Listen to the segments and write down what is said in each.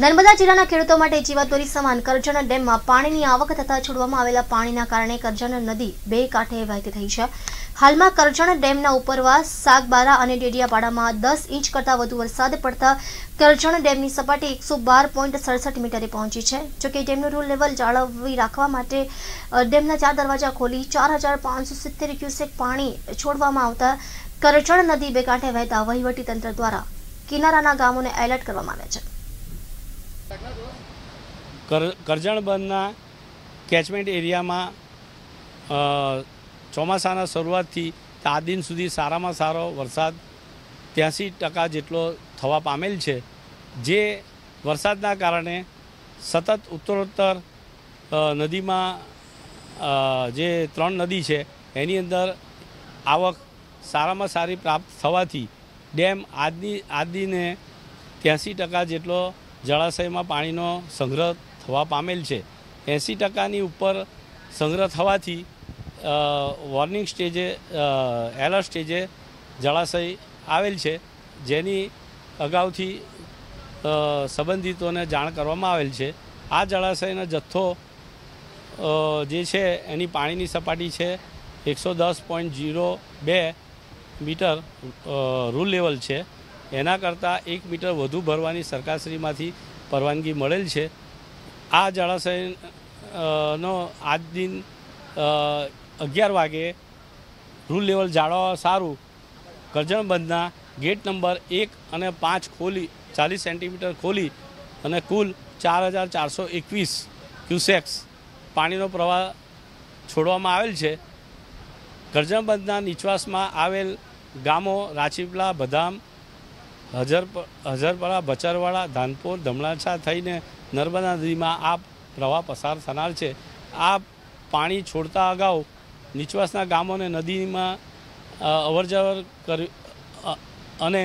નર્મદા જિલ્લાના ખેડૂતો માટે જીવાતોરી સમાન કરજણ ડેમમાં પાણીની આવક થતા છોડવામાં આવેલા પાણીના કારણે કરજણ નદી બે કાંઠે વહેતી થઈ છે હાલમાં કરજણ ડેમના ઉપરવાસ સાગબારા અને ડેડિયાપાડામાં દસ ઇંચ કરતાં વધુ વરસાદ પડતા કરજણ ડેમની સપાટી એકસો બાર પોઈન્ટ સડસઠ મીટરે પહોંચી છે જોકે ડેમનું રૂલ લેવલ જાળવી રાખવા માટે ડેમના ચાર દરવાજા ખોલી ચાર હજાર પાંચસો સિત્તેર ક્યુસેક પાણી છોડવામાં આવતા કરજણ નદી બે કાંઠે વહેતા તંત્ર દ્વારા કિનારાના ગામોને એલર્ટ કરવામાં આવ્યા છે કરજણ બંધના કેચમેન્ટ એરિયામાં ચોમાસાના શરૂઆતથી આ દિન સુધી સારામાં સારો વરસાદ ત્યાંસી ટકા જેટલો થવા પામેલ છે જે વરસાદના કારણે સતત ઉત્તરોત્તર નદીમાં જે ત્રણ નદી છે એની અંદર આવક સારામાં સારી પ્રાપ્ત થવાથી ડેમ આજની આદિને ત્યાંસી ટકા જેટલો જળાશયમાં પાણીનો સંગ્રહ થવા પામેલ છે એંસી ટકાની ઉપર સંગ્રહ થવાથી વોર્નિંગ સ્ટેજે એલર્ટ સ્ટેજે જળાશય આવેલ છે જેની અગાઉથી સંબંધિતોને જાણ કરવામાં આવેલ છે આ જળાશયનો જથ્થો જે છે એની પાણીની સપાટી છે એકસો દસ પોઈન્ટ જીરો બે મીટર રૂલ લેવલ છે એના કરતાં એક મીટર વધુ ભરવાની સરકારશ્રીમાંથી પરવાનગી મળેલ છે આ જળાશયનો આજ દિન અગિયાર વાગે રૂલ લેવલ જાળવવા સારું કરજણ ગેટ નંબર એક અને પાંચ ખોલી ચાલીસ સેન્ટીમીટર ખોલી અને કુલ ચાર હજાર ચારસો એકવીસ ક્યુસેક્સ પાણીનો પ્રવાહ છોડવામાં આવેલ છે કરજણ બંધના આવેલ ગામો રાચીપલા બદામ હજાર હજારપરા બચારવાળા ધાનપોર ધમણાછા થઈને નર્મદા નદીમાં આ પ્રવાહ પસાર થનાર છે આ પાણી છોડતા અગાઉ નીચવાસના ગામોને નદીમાં અવરજવર કરવી અને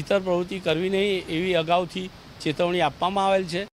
ઇતર પ્રવૃત્તિ કરવી નહીં એવી અગાઉથી ચેતવણી આપવામાં આવેલ છે